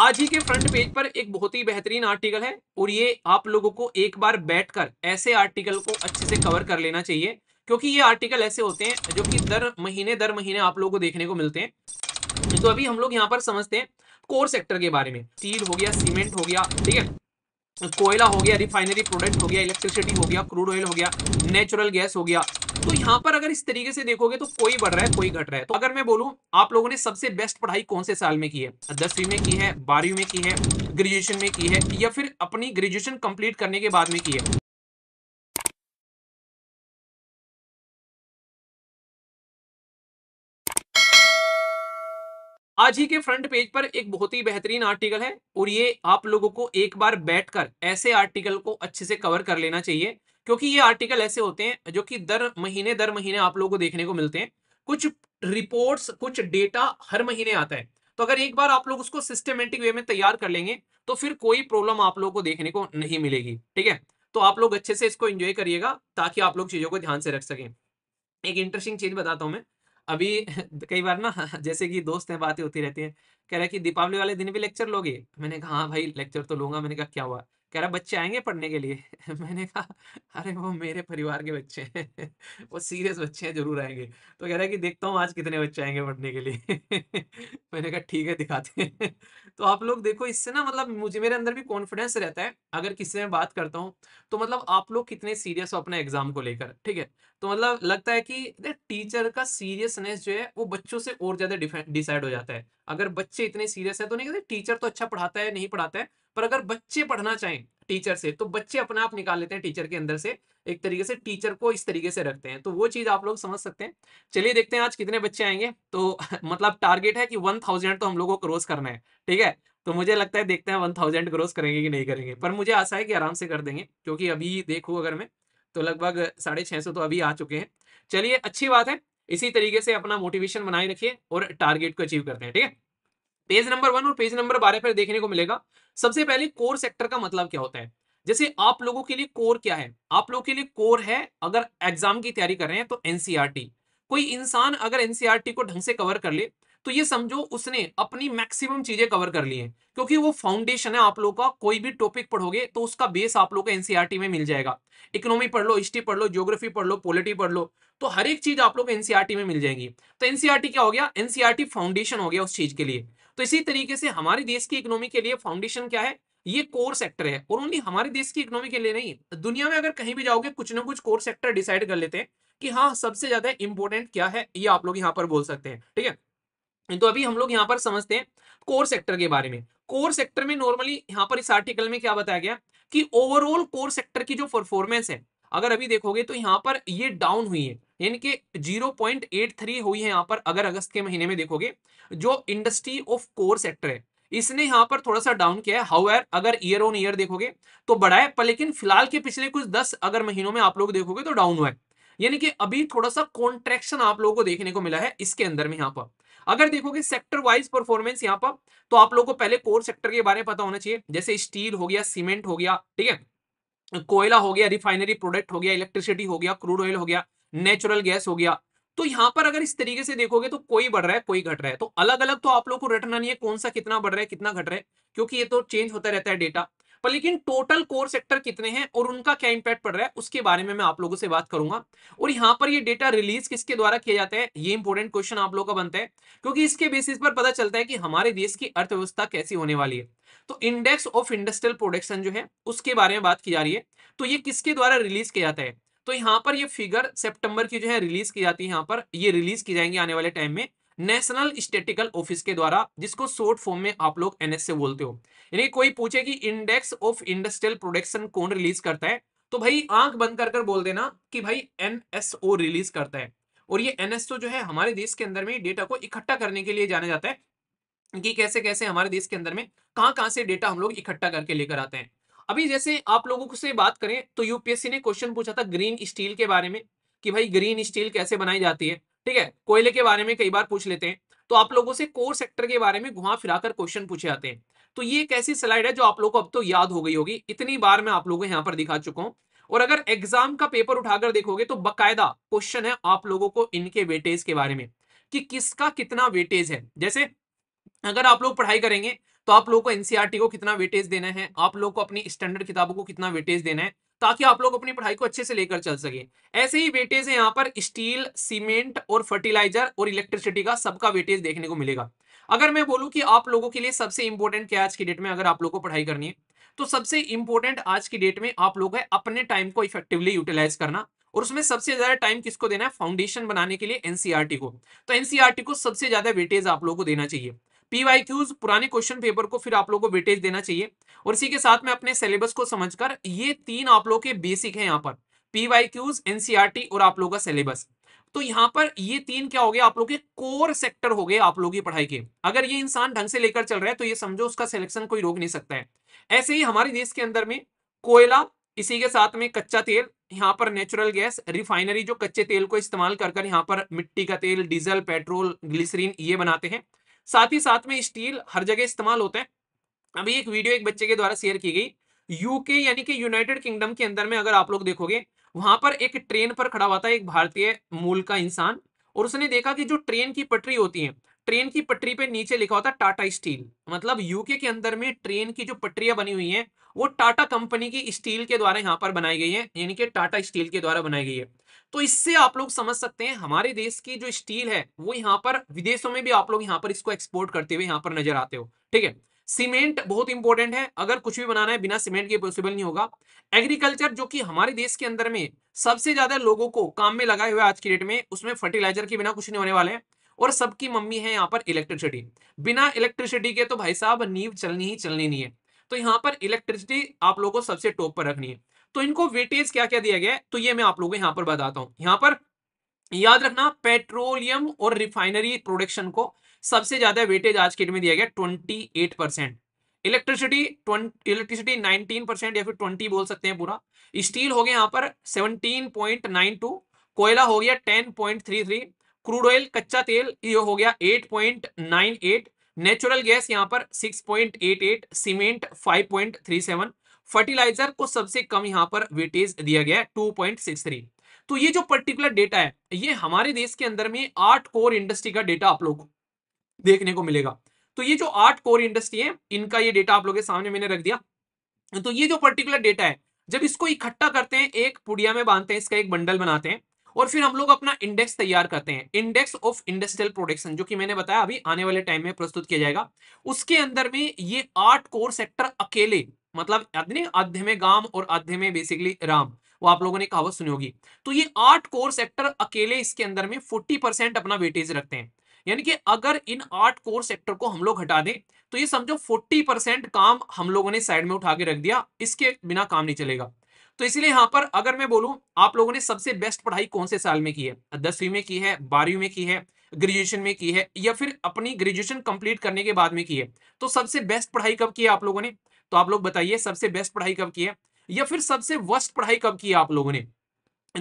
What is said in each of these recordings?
आज ही के front page पर एक बहुत ही बेहतरीन आर्टिकल है और ये आप लोगों को एक बार बैठकर ऐसे आर्टिकल को अच्छे से कवर कर लेना चाहिए क्योंकि ये आर्टिकल ऐसे होते हैं जो कि दर महीने दर महीने आप लोगों को देखने को मिलते हैं तो अभी हम लोग यहाँ पर समझते हैं कोर सेक्टर के बारे में स्टील हो गया सीमेंट हो गया ठीक है कोयला हो गया रिफाइनरी प्रोडक्ट हो गया इलेक्ट्रिसिटी हो गया क्रूड ऑयल हो गया नेचुरल गैस हो गया तो यहाँ पर अगर इस तरीके से देखोगे तो कोई बढ़ रहा है कोई घट रहा है तो अगर मैं बोलूँ आप लोगों ने सबसे बेस्ट पढ़ाई कौन से साल में की है दसवीं में की है बारहवीं में की है ग्रेजुएशन में की है या फिर अपनी ग्रेजुएशन कंप्लीट करने के बाद में की है आज ही के फ्रंट पेज पर एक बहुत ही बेहतरीन आर्टिकल है और ये आप लोगों को एक बार बैठकर ऐसे आर्टिकल को अच्छे से कवर कर लेना चाहिए क्योंकि ये आर्टिकल ऐसे होते हैं जो कि दर महीने दर महीने आप लोगों को देखने को मिलते हैं कुछ रिपोर्ट्स कुछ डेटा हर महीने आता है तो अगर एक बार आप लोग उसको सिस्टमेटिक वे में तैयार कर लेंगे तो फिर कोई प्रॉब्लम आप लोगों को देखने को नहीं मिलेगी ठीक है तो आप लोग अच्छे से इसको एंजॉय करिएगा ताकि आप लोग चीजों को ध्यान से रख सकें एक इंटरेस्टिंग चीज बताता हूं मैं अभी कई बार ना जैसे कि दोस्त हैं बातें होती रहती हैं कह रहे हैं कि दीपावली वाले दिन भी लेक्चर लोगे मैंने कहा हाँ भाई लेक्चर तो लूंगा मैंने कहा क्या हुआ कह रहा बच्चे आएंगे पढ़ने के लिए मैंने कहा अरे वो मेरे परिवार के बच्चे हैं वो सीरियस बच्चे हैं जरूर आएंगे तो कह रहा है कि देखता हूँ आज कितने बच्चे आएंगे पढ़ने के लिए मैंने कहा ठीक है दिखाते हैं तो आप लोग देखो इससे ना मतलब मुझे मेरे अंदर भी कॉन्फिडेंस रहता है अगर किसी में बात करता हूँ तो मतलब आप लोग कितने सीरियस हो अपने एग्जाम को लेकर ठीक है तो मतलब लगता है कि टीचर का सीरियसनेस जो है वो बच्चों से और ज्यादा डिसाइड हो जाता है अगर बच्चे इतने सीरियस है तो नहीं कहते टीचर तो अच्छा पढ़ाता है नहीं पढ़ाता है पर अगर बच्चे पढ़ना चाहें टीचर से तो बच्चे अपना आप निकाल लेते हैं टीचर के अंदर से एक तरीके से टीचर को इस तरीके से रखते हैं तो वो चीज आप लोग समझ सकते हैं चलिए देखते हैं आज कितने बच्चे आएंगे तो मतलब टारगेट है कि वन थाउजेंड तो हम लोग को क्रॉस करना है ठीक है तो मुझे लगता है देखते हैं वन थाउजेंड क्रॉस करेंगे कि नहीं करेंगे पर मुझे आशा है कि आराम से कर देंगे क्योंकि अभी देखू अगर मैं तो लगभग साढ़े छह सौ तो अभी आ चुके हैं चलिए अच्छी बात है इसी तरीके से अपना मोटिवेशन बनाए रखिए और टारगेट को अचीव करते हैं ठीक है पेज नंबर वन और पेज नंबर बारह पर देखने को मिलेगा सबसे पहले कोर सेक्टर का मतलब क्या होता है जैसे आप लोगों के लिए कोर क्या है आप लोगों के लिए कोर है अगर एग्जाम की तैयारी कर रहे हैं तो एनसीआरटी कोई इंसान अगर एनसीआरटी को ढंग से कवर कर ले तो ये समझो उसने अपनी मैक्सिमम चीजें कवर कर ली हैं क्योंकि वो फाउंडेशन है आप लोगों का कोई भी टॉपिक पढ़ोगे तो उसका बेस आप लोगों को एनसीआरटी में मिल जाएगा इकोनॉमी पढ़ लो हिस्ट्री पढ़ लो ज्योग्राफी पढ़ लो पॉलिटी पढ़ लो तो हर एक चीज आप लोग एनसीआरटी में मिल जाएगी तो एनसीआरटी क्या हो गया एनसीआरटी फाउंडेशन हो गया उस चीज के लिए तो इसी तरीके से हमारे देश की इकोनॉमी के लिए फाउंडेशन क्या है ये कोर सेक्टर है और ओनली हमारे देश की इकोनॉमी के लिए नहीं दुनिया में अगर कहीं भी जाओगे कुछ ना कुछ कोर सेक्टर डिसाइड कर लेते हैं कि हाँ सबसे ज्यादा इंपॉर्टेंट क्या है ये आप लोग यहाँ पर बोल सकते हैं ठीक है तो अभी हम लोग यहाँ पर समझते हैं कोर सेक्टर के बारे में कोर सेक्टर में नॉर्मली यहाँ पर इस आर्टिकल में क्या बताया गया कि ओवरऑल कोर सेक्टर की जो परफॉर्मेंस है अगर अभी देखोगे तो यहाँ पर ये डाउन हुई है यानी कि जीरो पॉइंट एट थ्री हुई है यहाँ पर अगर अगस्त के महीने में देखोगे जो इंडस्ट्री ऑफ कोर सेक्टर है इसने यहाँ पर थोड़ा सा डाउन किया है हाउ अगर ईयर ऑन ईयर देखोगे तो बढ़ा है पर लेकिन फिलहाल के पिछले कुछ दस अगर महीनों में आप लोग देखोगे तो डाउन हुआ है यानी कि अभी थोड़ा सा कॉन्ट्रेक्शन आप लोगों को देखने को मिला है इसके अंदर में यहाँ पर अगर देखोगे सेक्टर वाइज परफॉर्मेंस यहाँ पर तो आप लोगों को पहले कोर सेक्टर के बारे में पता होना चाहिए जैसे स्टील हो गया सीमेंट हो गया ठीक है कोयला हो गया रिफाइनरी प्रोडक्ट हो गया इलेक्ट्रिसिटी हो गया क्रूड ऑयल हो गया नेचुरल गैस हो गया तो यहां पर अगर इस तरीके से देखोगे तो कोई बढ़ रहा है कोई घट रहा है तो अलग अलग तो आप लोग को रटना नहीं है कौन सा कितना बढ़ रहा है कितना घट रहा है क्योंकि ये तो चेंज होता रहता है डेटा पर लेकिन टोटल कोर सेक्टर कितने हैं और उनका क्या इंपैक्ट पड़ रहा है उसके बारे में मैं आप लोगों से बात करूंगा और यहाँ पर ये डेटा रिलीज किसके द्वारा किया जाता है ये इंपॉर्टेंट क्वेश्चन आप लोगों का बनता है क्योंकि इसके बेसिस पर पता चलता है कि हमारे देश की अर्थव्यवस्था कैसी होने वाली है तो इंडेक्स ऑफ इंडस्ट्रियल प्रोडक्शन जो है उसके बारे में बात की जा रही है तो ये किसके द्वारा रिलीज किया जाता है तो यहाँ पर ये फिगर सितंबर की जो है रिलीज की जाती है यहाँ पर ये रिलीज की जाएंगी आने वाले टाइम में नेशनल स्टेटिकल ऑफिस के द्वारा जिसको शॉर्ट फॉर्म में आप लोग एनएस से बोलते हो यानी कोई पूछे कि इंडेक्स ऑफ इंडस्ट्रियल प्रोडक्शन कौन रिलीज करता है तो भाई आंख बंद कर कर बोल देना कि भाई एनएसओ रिलीज करता है और ये एनएसओ जो है हमारे देश के अंदर में डेटा को इकट्ठा करने के लिए जाना जाता है कि कैसे कैसे हमारे देश के अंदर में कहां कहां से डेटा हम लोग इकट्ठा करके लेकर आते हैं अभी जैसे आप लोगों से बात करें तो यूपीएससी ने क्वेश्चन पूछा था ग्रीन स्टील के बारे में कि भाई ग्रीन स्टील कैसे बनाई जाती है ठीक है कोयले के बारे में कई बार पूछ लेते हैं तो आप लोगों से कोर सेक्टर के बारे में घुमा फिराकर क्वेश्चन पूछे जाते हैं तो ये एक ऐसी स्लाइड है जो आप लोग को अब तो याद हो गई होगी इतनी बार मैं आप लोगों को यहाँ पर दिखा चुका हूँ और अगर एग्जाम का पेपर उठाकर देखोगे तो बकायदा क्वेश्चन है आप लोगों को इनके वेटेज के बारे में कि किसका कितना वेटेज है जैसे अगर आप लोग पढ़ाई करेंगे तो आप लोग को एनसीआरटी e को कितना वेटेज देना है आप लोग को अपनी स्टैंडर्ड किताबों को कितना वेटेज देना है ताकि आप लोग अपनी पढ़ाई को अच्छे से लेकर चल सके ऐसे ही वेटेज है यहाँ पर स्टील सीमेंट और फर्टिलाइजर और इलेक्ट्रिसिटी का सबका वेटेज देखने को मिलेगा अगर मैं बोलूँ कि आप लोगों के लिए सबसे इंपॉर्टेंट क्या आज की डेट में अगर आप लोग को पढ़ाई करनी है तो सबसे इंपॉर्टेंट आज की डेट में आप लोग है अपने टाइम को इफेक्टिवली यूटिलाइज करना और उसमें सबसे ज्यादा टाइम किसको देना है फाउंडेशन बनाने के लिए एनसीआरटी e को तो एनसीआरटी e को सबसे ज्यादा वेटेज आप लोगों को देना चाहिए पीवाई क्यूज पुराने क्वेश्चन पेपर को फिर आप लोगों को वेटेज देना चाहिए और इसी के साथ में अपने सिलेबस को समझकर ये तीन आप लोग के बेसिक है यहाँ पर पीवाई क्यूज एनसीआरटी और आप लोग का सिलेबस तो यहां पर ये तीन क्या हो गए आप लोग के कोर सेक्टर हो गए आप लोग की पढ़ाई के अगर ये इंसान ढंग से लेकर चल रहा है तो ये समझो उसका सिलेक्शन कोई रोक नहीं सकता है ऐसे ही हमारे देश के अंदर में कोयला इसी के साथ में कच्चा तेल यहाँ पर नेचुरल गैस रिफाइनरी जो कच्चे तेल को इस्तेमाल कर कर यहाँ पर मिट्टी का तेल डीजल पेट्रोल ग्लिसरीन ये बनाते हैं साथ ही साथ में स्टील हर जगह इस्तेमाल होते हैं अभी एक वीडियो एक बच्चे के द्वारा शेयर की गई यूके यानी कि यूनाइटेड किंगडम के अंदर में अगर आप लोग देखोगे वहां पर एक ट्रेन पर खड़ा हुआ था एक भारतीय मूल का इंसान और उसने देखा कि जो ट्रेन की पटरी होती है ट्रेन की पटरी पे नीचे लिखा होता है टाटा स्टील मतलब यूके के अंदर में ट्रेन की जो पटरियां बनी हुई हैं वो टाटा कंपनी की स्टील के द्वारा यहाँ पर बनाई गई है यानी कि टाटा स्टील के द्वारा बनाई गई है तो इससे आप लोग समझ सकते हैं हमारे देश की जो स्टील है वो यहाँ पर विदेशों में भी आप लोग यहाँ पर इसको एक्सपोर्ट करते हुए यहाँ पर नजर आते हो ठीक है सीमेंट बहुत इंपॉर्टेंट है अगर कुछ भी बनाना है बिना सीमेंट के पॉसिबल नहीं होगा एग्रीकल्चर जो कि हमारे देश के अंदर में सबसे ज्यादा लोगों को काम में लगाए हुए आज की डेट में उसमें फर्टिलाइजर के बिना कुछ नहीं होने वाले हैं और सबकी मम्मी है यहाँ पर इलेक्ट्रिसिटी बिना इलेक्ट्रिसिटी के तो भाई साहब नींव चलनी ही चलनी नहीं है तो यहाँ पर इलेक्ट्रिसिटी आप लोगों को सबसे टॉप पर रखनी है तो इनको वेटेज क्या क्या दिया गया है तो ये मैं आप लोगों को यहाँ पर बताता हूँ यहाँ पर याद रखना पेट्रोलियम और रिफाइनरी प्रोडक्शन को सबसे ज्यादा वेटेज आज के डेट में दिया गया twenty eight percent electricity electricity nineteen percent या फिर ट्वेंटी बोल सकते हैं पूरा स्टील हो गया यहाँ पर टू कोयला हो गया थ्री क्रूड ऑयल कच्चा तेल ये हो गया 8.98 नेचुरल गैस यहाँ पर 6.88 सीमेंट 5.37 फर्टिलाइजर को सबसे कम यहाँ पर वेटेज दिया गया है 2.63 तो ये जो पर्टिकुलर डेटा है ये हमारे देश के अंदर में आठ कोर इंडस्ट्री का डेटा आप लोग को देखने को मिलेगा तो ये जो आठ कोर इंडस्ट्री है इनका ये डेटा आप लोग के सामने मैंने रख दिया तो ये जो पर्टिकुलर डेटा है जब इसको इकट्ठा करते हैं एक पुड़िया में बांधते हैं इसका एक बंडल बनाते हैं और फिर हम लोग अपना इंडेक्स तैयार करते हैं इंडेक्स ऑफ इंडस्ट्रियल प्रोडक्शन जो कि मैंने बताया अभी आने वाले टाइम में प्रस्तुत किया जाएगा उसके अंदर में ये आठ कोर सेक्टर अकेले मतलब अध्य में गाम और अध्य में बेसिकली राम वो आप लोगों ने कहावत सुनी होगी तो ये आठ कोर सेक्टर अकेले इसके अंदर में फोर्टी अपना वेटेज रखते हैं यानी कि अगर इन आठ कोर सेक्टर को हम लोग हटा दें तो ये समझो फोर्टी परसेंट काम हम लोगों ने साइड में उठा के रख दिया इसके बिना काम नहीं चलेगा तो इसलिए यहाँ पर अगर मैं बोलूँ आप लोगों ने सबसे बेस्ट पढ़ाई कौन से साल में की है दसवीं में की है बारहवीं में की है ग्रेजुएशन में की है या फिर अपनी ग्रेजुएशन कंप्लीट करने के बाद में की है तो सबसे बेस्ट पढ़ाई कब की है आप लोगों ने तो आप लोग बताइए सबसे बेस्ट पढ़ाई कब की है या फिर सबसे वर्स्ट पढ़ाई कब की है आप लोगों ने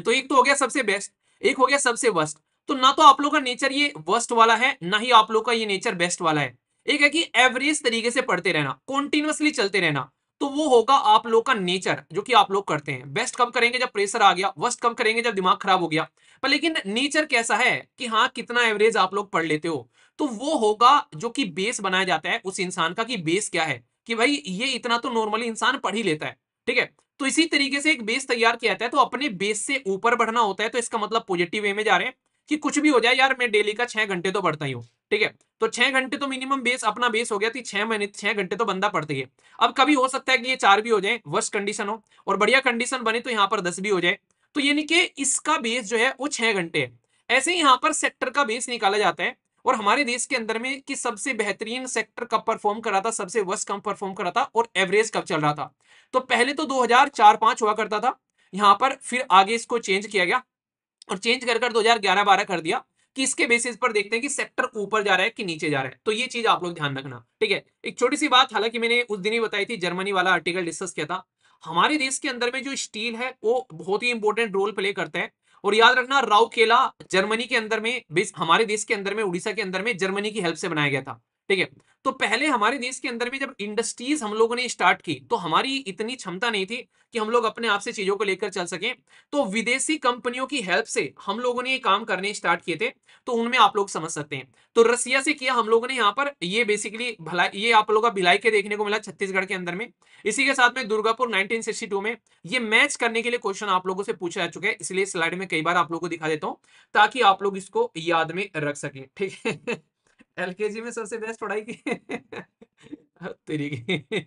तो एक तो हो गया सबसे बेस्ट एक हो गया सबसे वर्स्ट तो ना तो आप लोग का नेचर ये वर्स्ट वाला है ना ही आप लोग का ये नेचर बेस्ट वाला है एक है कि एवरेज तरीके से पढ़ते रहना कॉन्टिन्यूसली चलते रहना तो वो होगा आप लोग का नेचर जो कि आप लोग करते हैं बेस्ट कम करेंगे जब प्रेशर आ गया वर्स्ट कम करेंगे जब दिमाग खराब हो गया पर लेकिन नेचर कैसा है कि हाँ कितना एवरेज आप लोग पढ़ लेते हो तो वो होगा जो कि बेस बनाया जाता है उस इंसान का कि बेस क्या है कि भाई ये इतना तो नॉर्मली इंसान पढ़ ही लेता है ठीक है तो इसी तरीके से एक बेस तैयार किया जाता है तो अपने बेस से ऊपर बढ़ना होता है तो इसका मतलब पॉजिटिव वे में जा रहे हैं कि कुछ भी हो जाए यार मैं डेली का छह घंटे तो बढ़ता ही हूँ ठीक है तो छह घंटे तो मिनिमम बेस अपना बेस हो गया थी छह महीने छह घंटे तो बंदा पड़ते है अब कभी हो सकता है कि ये चार भी हो जाए वर्स्ट कंडीशन हो और बढ़िया कंडीशन बने तो यहाँ पर दस भी हो जाए तो यानी कि इसका बेस जो है वो छह घंटे है ऐसे ही यहाँ पर सेक्टर का बेस निकाला जाता है और हमारे देश के अंदर में कि सबसे बेहतरीन सेक्टर कब परफॉर्म करा था सबसे वर्स्ट कब परफॉर्म करा था और एवरेज कब चल रहा था तो पहले तो 2004-5 हुआ करता था यहाँ पर फिर आगे इसको चेंज किया गया और चेंज कर कर 2011-12 कर दिया किसके बेसिस पर देखते हैं कि सेक्टर ऊपर जा रहा है कि नीचे जा रहा है तो ये चीज आप लोग ध्यान रखना ठीक है एक छोटी सी बात हालांकि मैंने उस दिन ही बताई थी जर्मनी वाला आर्टिकल डिस्कस किया था हमारे देश के अंदर में जो स्टील है वो बहुत ही इंपॉर्टेंट रोल प्ले करता है और याद रखना राउकेला जर्मनी के अंदर में हमारे देश के अंदर में उड़ीसा के अंदर में जर्मनी की हेल्प से बनाया गया था ठीक है तो पहले हमारे देश के अंदर भी जब इंडस्ट्रीज हम लोगों ने स्टार्ट की तो हमारी इतनी क्षमता नहीं थी कि हम लोग अपने आप से चीजों को लेकर चल सके तो विदेशी कंपनियों की हेल्प से हम लोगों ने ये काम करने स्टार्ट किए थे तो उनमें आप लोग समझ सकते हैं तो रसिया से किया हम लोगों ने यहाँ पर ये बेसिकली भलाई ये आप लोगों का भिलाई के देखने को मिला छत्तीसगढ़ के अंदर में इसी के साथ में दुर्गापुर नाइनटीन में ये मैच करने के लिए क्वेश्चन आप लोगों से पूछा जा चुका है इसलिए स्लाइड में कई बार आप लोगों को दिखा देता हूँ ताकि आप लोग इसको याद में रख सके ठीक है एलकेजी में सबसे बेस्ट पढ़ाई की तेरी की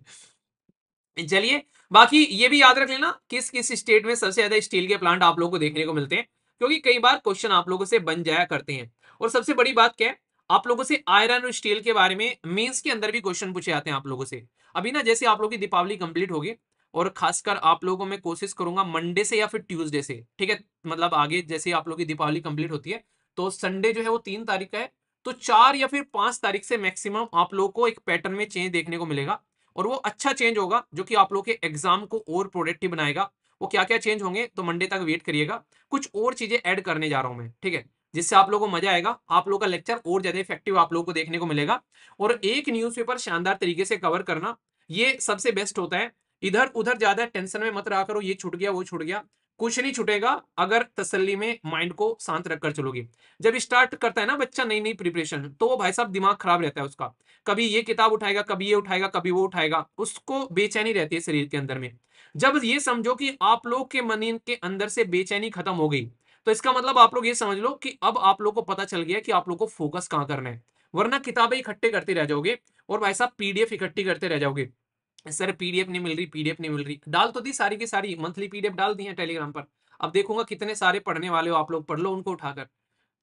चलिए बाकी ये भी याद रख लेना किस किस स्टेट में सबसे ज्यादा स्टील के प्लांट आप लोगों को देखने को मिलते हैं क्योंकि कई बार क्वेश्चन आप लोगों से बन जाया करते हैं और सबसे बड़ी बात क्या है आप लोगों से आयरन और स्टील के बारे में मेंस के अंदर भी क्वेश्चन पूछे जाते हैं आप लोगों से अभी ना जैसे आप लोग की दीपावली कंप्लीट होगी और खासकर आप लोगों को मैं कोशिश करूंगा मंडे से या फिर ट्यूजडे से ठीक है मतलब आगे जैसे आप लोगों की दीपावली कंप्लीट होती है तो संडे जो है वो तीन तारीख का है तो चार या फिर पांच तारीख से मैक्सिमम आप लोगों को एक पैटर्न में चेंज देखने को मिलेगा और वो अच्छा चेंज होगा जो कि आप लोग के एग्जाम को और प्रोडक्टिव बनाएगा वो क्या क्या चेंज होंगे तो मंडे तक वेट करिएगा कुछ और चीजें ऐड करने जा रहा हूं मैं ठीक है जिससे आप लोगों को मजा आएगा आप लोगों का लेक्चर और ज्यादा इफेक्टिव आप लोगों को देखने को मिलेगा और एक न्यूज़पेपर शानदार तरीके से कवर करना ये सबसे बेस्ट होता है इधर उधर ज्यादा टेंशन में मत रहा करो ये छूट गया वो छूट गया कुछ नहीं छूटेगा अगर तसल्ली में माइंड को शांत रखकर चलोगे जब स्टार्ट करता है ना बच्चा नई नई प्रिपरेशन तो वो भाई साहब दिमाग खराब रहता है उसका कभी ये किताब उठाएगा कभी ये उठाएगा कभी वो उठाएगा उसको बेचैनी रहती है शरीर के अंदर में जब ये समझो कि आप लोग के मन के अंदर से बेचैनी खत्म हो गई तो इसका मतलब आप लोग ये समझ लो कि अब आप लोग को पता चल गया कि आप लोग को फोकस कहाँ करना है वरना किताबें इकट्ठे करते रह जाओगे और भाई साहब पीडीएफ इकट्ठी करते रह जाओगे सर पीडीएफ नहीं मिल रही पीडीएफ नहीं मिल रही डाल तो दी सारी की सारी मंथली पीडीएफ डाल दी है टेलीग्राम पर अब देखूंगा कितने सारे पढ़ने वाले हो आप लोग पढ़ लो उनको उठाकर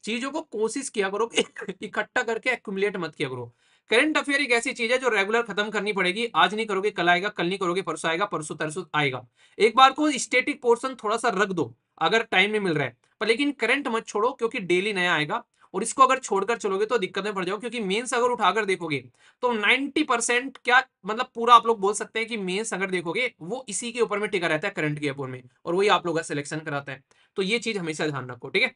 चीजों को कोशिश किया करो इकट्ठा करके एक्यूमुलेट मत किया करो करंट अफेयर एक ऐसी चीज है जो रेगुलर खत्म करनी पड़ेगी आज नहीं करोगे कल आएगा कल नहीं करोगे परसों आएगा परसों तरसों आएगा एक बार को स्टेटिक पोर्शन थोड़ा सा रख दो अगर टाइम नहीं मिल रहा है पर लेकिन करंट मत छोड़ो क्योंकि डेली नया आएगा और इसको अगर छोड़कर चलोगे तो दिक्कत में पड़ जाओ क्योंकि मेंस अगर उठाकर देखोगे तो 90 परसेंट क्या मतलब पूरा आप लोग बोल सकते हैं कि मेंस अगर देखोगे वो इसी के ऊपर में टिका रहता है करंट के ऊपर में और वही आप लोग का सिलेक्शन कराता है तो ये चीज हमेशा ध्यान रखो ठीक है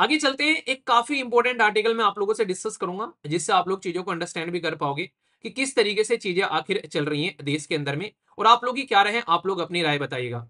आगे चलते हैं एक काफी इंपॉर्टेंट आर्टिकल मैं आप लोगों से डिस्कस करूंगा जिससे आप लोग चीजों को अंडरस्टैंड भी कर पाओगे कि किस तरीके से चीजें आखिर चल रही हैं देश के अंदर में और आप लोग ही क्या रहे आप लोग अपनी राय बताइएगा